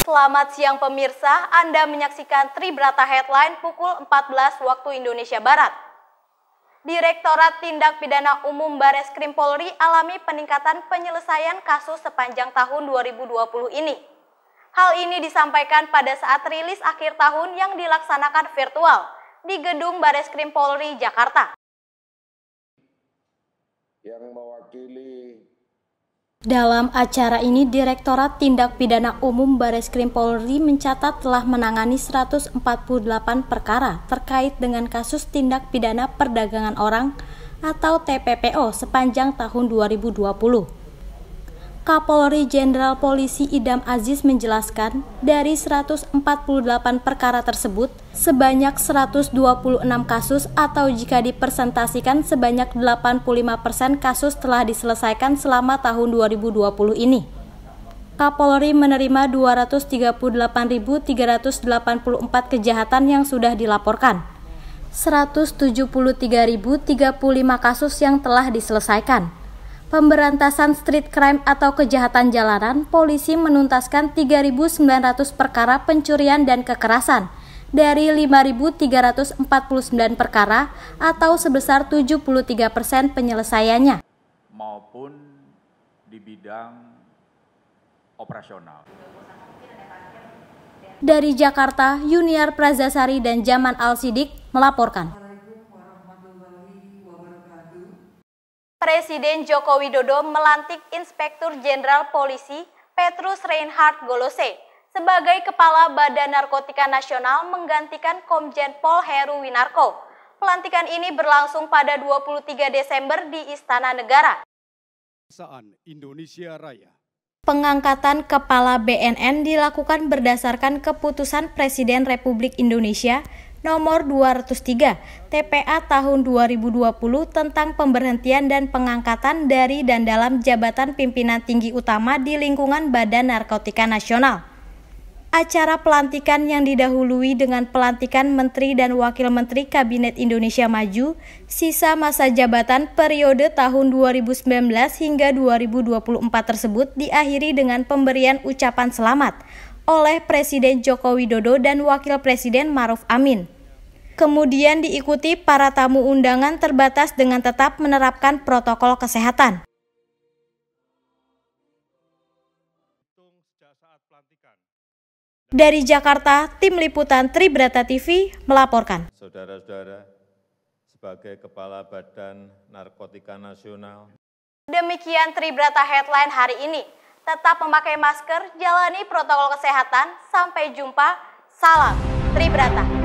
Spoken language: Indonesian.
Selamat siang pemirsa, Anda menyaksikan Tribrata Headline pukul 14 waktu Indonesia Barat. Direktorat Tindak Pidana Umum Bares Krim Polri alami peningkatan penyelesaian kasus sepanjang tahun 2020 ini. Hal ini disampaikan pada saat rilis akhir tahun yang dilaksanakan virtual di Gedung Bares Krim Polri, Jakarta. Yang mewakili dalam acara ini, Direktorat Tindak Pidana Umum Baris Krim Polri mencatat telah menangani 148 perkara terkait dengan kasus tindak pidana perdagangan orang atau TPPO sepanjang tahun 2020. Kapolri Jenderal Polisi Idam Aziz menjelaskan, dari 148 perkara tersebut, sebanyak 126 kasus atau jika dipersentasikan sebanyak 85% persen kasus telah diselesaikan selama tahun 2020 ini. Kapolri menerima 238.384 kejahatan yang sudah dilaporkan, 173.035 kasus yang telah diselesaikan, pemberantasan street crime atau kejahatan jalanan, polisi menuntaskan 3.900 perkara pencurian dan kekerasan dari 5.349 perkara atau sebesar 73 persen penyelesaiannya. Maupun di bidang operasional. Dari Jakarta, Yuniar Prazasari dan Jaman Al-Sidik melaporkan. Presiden Joko Widodo melantik Inspektur Jenderal Polisi Petrus Reinhard Golose sebagai Kepala Badan Narkotika Nasional menggantikan Komjen Pol Heru Winarko. Pelantikan ini berlangsung pada 23 Desember di Istana Negara. Indonesia Raya. Pengangkatan Kepala BNN dilakukan berdasarkan keputusan Presiden Republik Indonesia Nomor 203 TPA tahun 2020 tentang pemberhentian dan pengangkatan dari dan dalam jabatan pimpinan tinggi utama di lingkungan Badan Narkotika Nasional. Acara pelantikan yang didahului dengan pelantikan Menteri dan Wakil Menteri Kabinet Indonesia Maju sisa masa jabatan periode tahun 2019 hingga 2024 tersebut diakhiri dengan pemberian ucapan selamat oleh Presiden Joko Widodo dan Wakil Presiden Maruf Amin. Kemudian diikuti para tamu undangan terbatas dengan tetap menerapkan protokol kesehatan. Dari Jakarta, tim liputan Tribrata TV melaporkan. Saudara-saudara, sebagai Kepala Badan Narkotika Nasional. Demikian Tribrata Headline hari ini tetap memakai masker, jalani protokol kesehatan. Sampai jumpa. Salam Tribrata.